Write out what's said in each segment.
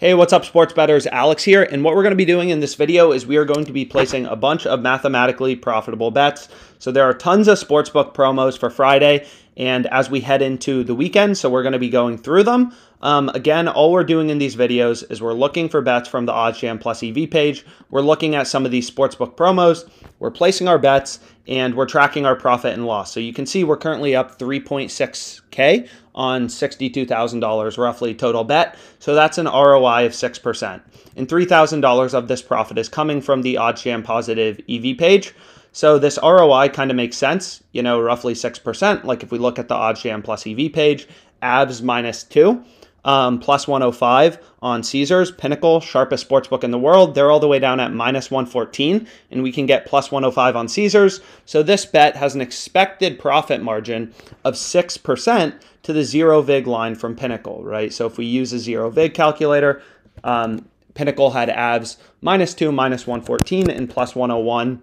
Hey, what's up sports bettors? Alex here. And what we're going to be doing in this video is we are going to be placing a bunch of mathematically profitable bets. So there are tons of sportsbook promos for Friday and as we head into the weekend. So we're going to be going through them. Um, again, all we're doing in these videos is we're looking for bets from the OddsJam Plus EV page. We're looking at some of these sportsbook promos. We're placing our bets and we're tracking our profit and loss. So you can see we're currently up 3.6K on $62,000 roughly total bet. So that's an ROI of 6%. And $3,000 of this profit is coming from the OddsJam Positive EV page. So this ROI kind of makes sense, you know, roughly 6%. Like if we look at the OddSham plus EV page, ABS minus two, um, plus 105 on Caesars, Pinnacle, sharpest sportsbook in the world. They're all the way down at minus 114, and we can get plus 105 on Caesars. So this bet has an expected profit margin of 6% to the zero VIG line from Pinnacle, right? So if we use a zero VIG calculator, um, Pinnacle had abs minus 2, minus 114, and plus 101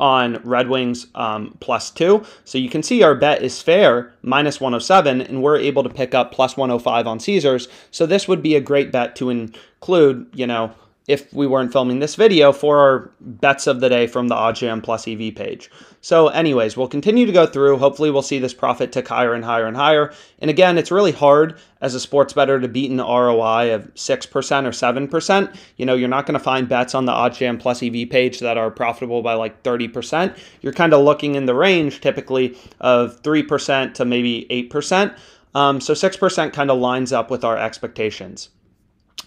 on Red Wings um, plus two. So you can see our bet is fair, minus 107, and we're able to pick up plus 105 on Caesars. So this would be a great bet to include, you know, if we weren't filming this video for our bets of the day from the OddJam Plus EV page. So anyways, we'll continue to go through. Hopefully we'll see this profit tick higher and higher and higher. And again, it's really hard as a sports better to beat an ROI of 6% or 7%. You know, you're not going to find bets on the OddJam Plus EV page that are profitable by like 30%. You're kind of looking in the range typically of 3% to maybe 8%. Um, so 6% kind of lines up with our expectations.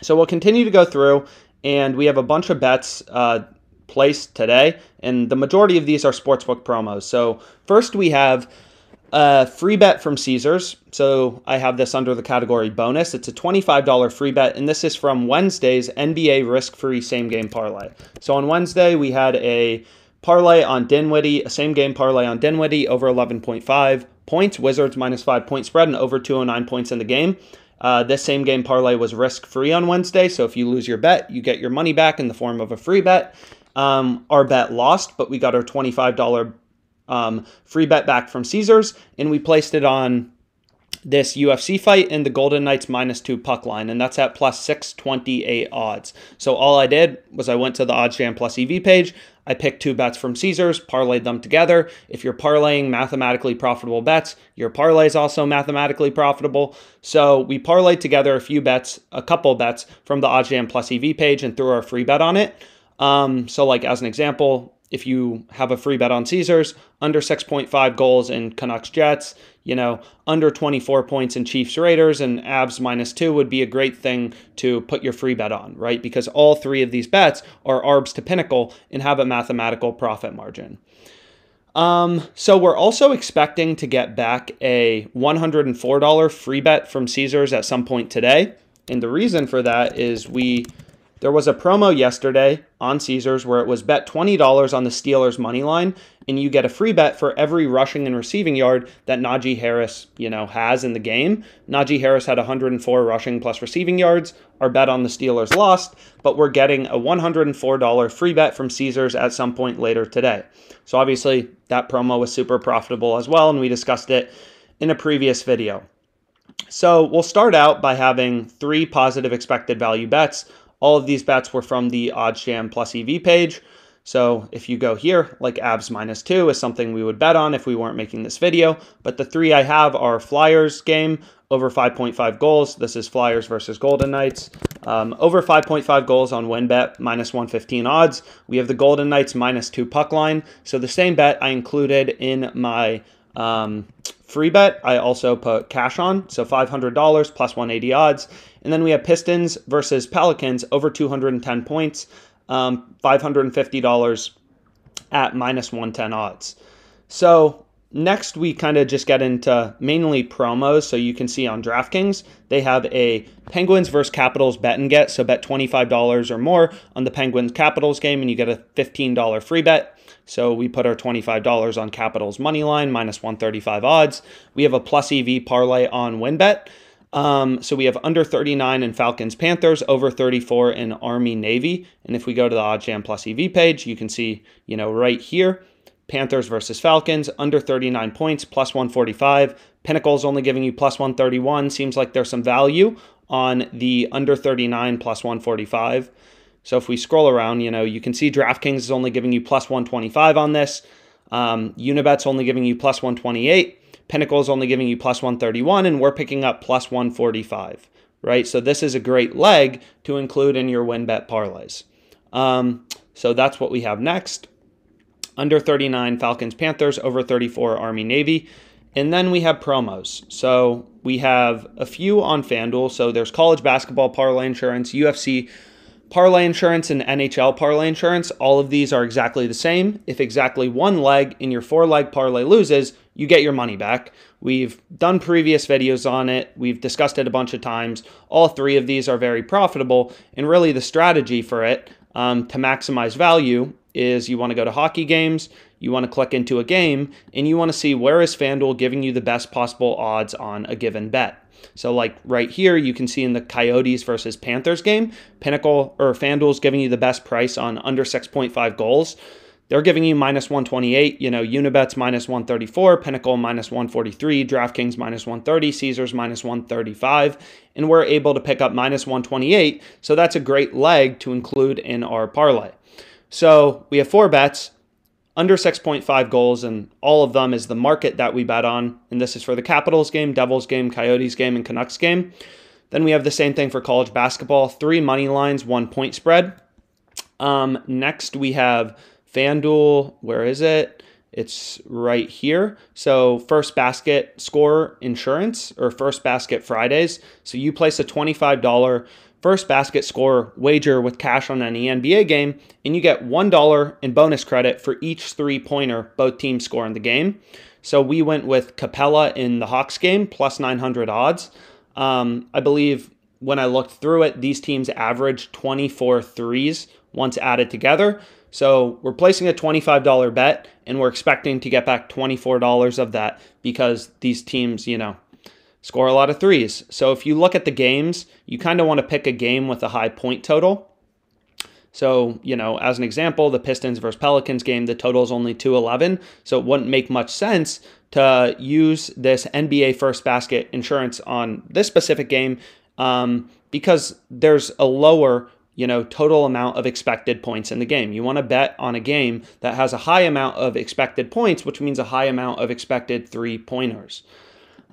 So we'll continue to go through and we have a bunch of bets uh, placed today, and the majority of these are sportsbook promos. So first we have a free bet from Caesars. So I have this under the category bonus. It's a $25 free bet, and this is from Wednesday's NBA risk-free same-game parlay. So on Wednesday we had a parlay on Dinwiddie, a same-game parlay on Dinwiddie over 11.5 points, Wizards minus five point spread, and over 209 points in the game. Uh, this same game parlay was risk free on Wednesday, so if you lose your bet, you get your money back in the form of a free bet. Um, our bet lost, but we got our $25 um, free bet back from Caesars, and we placed it on this UFC fight and the Golden Knights minus two puck line, and that's at plus 628 odds. So all I did was I went to the OddsJam Plus EV page. I picked two bets from Caesars, parlayed them together. If you're parlaying mathematically profitable bets, your parlay is also mathematically profitable. So we parlayed together a few bets, a couple bets from the OddsJam Plus EV page and threw our free bet on it. Um, so like as an example, if you have a free bet on Caesars, under 6.5 goals in Canucks Jets, you know, under 24 points in Chiefs Raiders, and Avs minus two would be a great thing to put your free bet on, right? Because all three of these bets are ARBs to Pinnacle and have a mathematical profit margin. Um, so we're also expecting to get back a $104 free bet from Caesars at some point today. And the reason for that is we there was a promo yesterday on Caesars where it was bet $20 on the Steelers money line and you get a free bet for every rushing and receiving yard that Najee Harris, you know, has in the game. Najee Harris had 104 rushing plus receiving yards. Our bet on the Steelers lost, but we're getting a $104 free bet from Caesars at some point later today. So obviously that promo was super profitable as well and we discussed it in a previous video. So we'll start out by having three positive expected value bets all of these bets were from the Oddsham plus EV page. So if you go here, like abs minus two is something we would bet on if we weren't making this video. But the three I have are Flyers game over 5.5 goals. This is Flyers versus Golden Knights. Um, over 5.5 goals on win bet, minus 115 odds. We have the Golden Knights minus two puck line. So the same bet I included in my um, free bet, I also put cash on. So $500 plus 180 odds. And then we have Pistons versus Pelicans over 210 points, um, $550 at minus 110 odds. So next we kind of just get into mainly promos. So you can see on DraftKings, they have a Penguins versus Capitals bet and get. So bet $25 or more on the Penguins Capitals game and you get a $15 free bet. So we put our $25 on Capitals money line minus 135 odds. We have a plus EV parlay on WinBet. Um, so we have under 39 in Falcons Panthers, over 34 in Army Navy. And if we go to the Oddjam Plus EV page, you can see, you know, right here, Panthers versus Falcons, under 39 points, plus 145. Pinnacle's only giving you plus 131. Seems like there's some value on the under 39 plus 145. So if we scroll around, you know, you can see DraftKings is only giving you plus 125 on this. Um, Unibet's only giving you plus 128. Pinnacle is only giving you plus 131, and we're picking up plus 145, right? So this is a great leg to include in your win bet parlays. Um, so that's what we have next. Under 39, Falcons, Panthers, over 34, Army, Navy. And then we have promos. So we have a few on FanDuel. So there's college basketball parlay insurance, UFC Parlay insurance and NHL parlay insurance, all of these are exactly the same. If exactly one leg in your four leg parlay loses, you get your money back. We've done previous videos on it, we've discussed it a bunch of times. All three of these are very profitable, and really the strategy for it um, to maximize value is you want to go to hockey games, you want to click into a game, and you want to see where is FanDuel giving you the best possible odds on a given bet. So like right here, you can see in the Coyotes versus Panthers game, Pinnacle or FanDuel's giving you the best price on under 6.5 goals. They're giving you minus 128, you know, Unibet's minus 134, Pinnacle minus 143, DraftKings minus 130, Caesars minus 135, and we're able to pick up minus 128. So that's a great leg to include in our parlay. So we have four bets under 6.5 goals and all of them is the market that we bet on. And this is for the Capitals game, Devils game, Coyotes game, and Canucks game. Then we have the same thing for college basketball three money lines, one point spread. Um, next, we have FanDuel. Where is it? It's right here. So, first basket score insurance or first basket Fridays. So, you place a $25 first basket score wager with cash on any NBA game, and you get $1 in bonus credit for each three pointer both teams score in the game. So we went with Capella in the Hawks game, plus 900 odds. Um, I believe when I looked through it, these teams averaged 24 threes once added together. So we're placing a $25 bet and we're expecting to get back $24 of that because these teams, you know, score a lot of threes. So if you look at the games, you kind of want to pick a game with a high point total. So, you know, as an example, the Pistons versus Pelicans game, the total is only 211. So it wouldn't make much sense to use this NBA first basket insurance on this specific game um, because there's a lower, you know, total amount of expected points in the game. You want to bet on a game that has a high amount of expected points, which means a high amount of expected three pointers.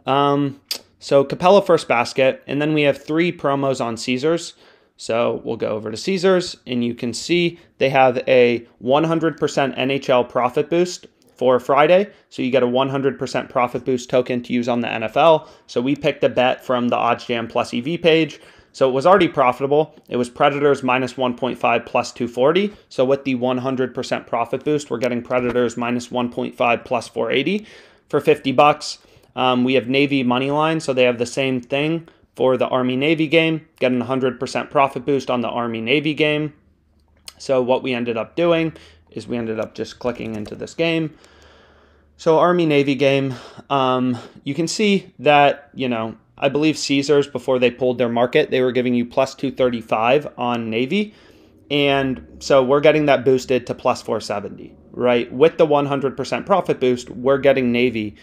Um, so Capella first basket, and then we have three promos on Caesars. So we'll go over to Caesars, and you can see they have a 100% NHL profit boost for Friday. So you get a 100% profit boost token to use on the NFL. So we picked a bet from the OddsJam Plus EV page. So it was already profitable. It was Predators minus 1.5 plus 240. So with the 100% profit boost, we're getting Predators minus 1.5 plus 480 for 50 bucks. Um, we have Navy money line, so they have the same thing for the Army Navy game. Get 100% profit boost on the Army Navy game. So what we ended up doing is we ended up just clicking into this game. So Army Navy game, um, you can see that you know I believe Caesars before they pulled their market, they were giving you plus 235 on Navy. And so we're getting that boosted to plus 470, right? With the 100% profit boost, we're getting Navy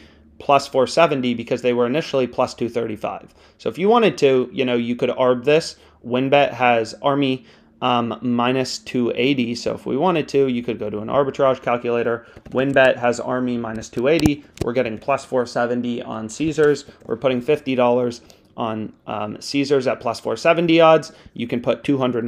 plus 470 because they were initially plus 235. So if you wanted to, you know, you could arb this. WinBet has Army um, minus 280. So if we wanted to, you could go to an arbitrage calculator. WinBet has Army minus 280. We're getting plus 470 on Caesars. We're putting $50 on um, Caesars at plus 470 odds. You can put $210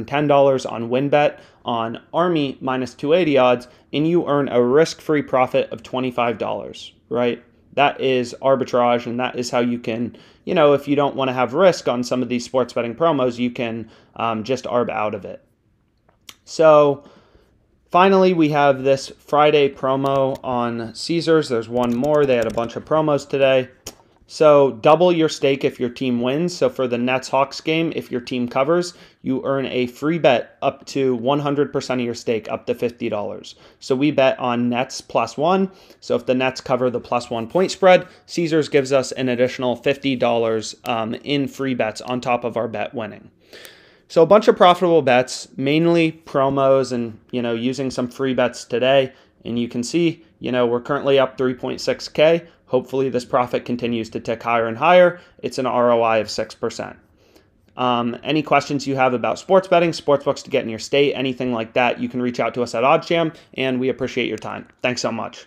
on WinBet on Army minus 280 odds, and you earn a risk free profit of $25, right? that is arbitrage and that is how you can you know if you don't want to have risk on some of these sports betting promos you can um, just arb out of it so finally we have this friday promo on caesars there's one more they had a bunch of promos today so double your stake if your team wins. So for the Nets Hawks game, if your team covers, you earn a free bet up to 100% of your stake, up to $50. So we bet on Nets plus one. So if the Nets cover the plus one point spread, Caesars gives us an additional $50 um, in free bets on top of our bet winning. So a bunch of profitable bets, mainly promos and you know using some free bets today. And you can see, you know, we're currently up 3.6k Hopefully, this profit continues to tick higher and higher. It's an ROI of 6%. Um, any questions you have about sports betting, sports books to get in your state, anything like that, you can reach out to us at Oddsham, and we appreciate your time. Thanks so much.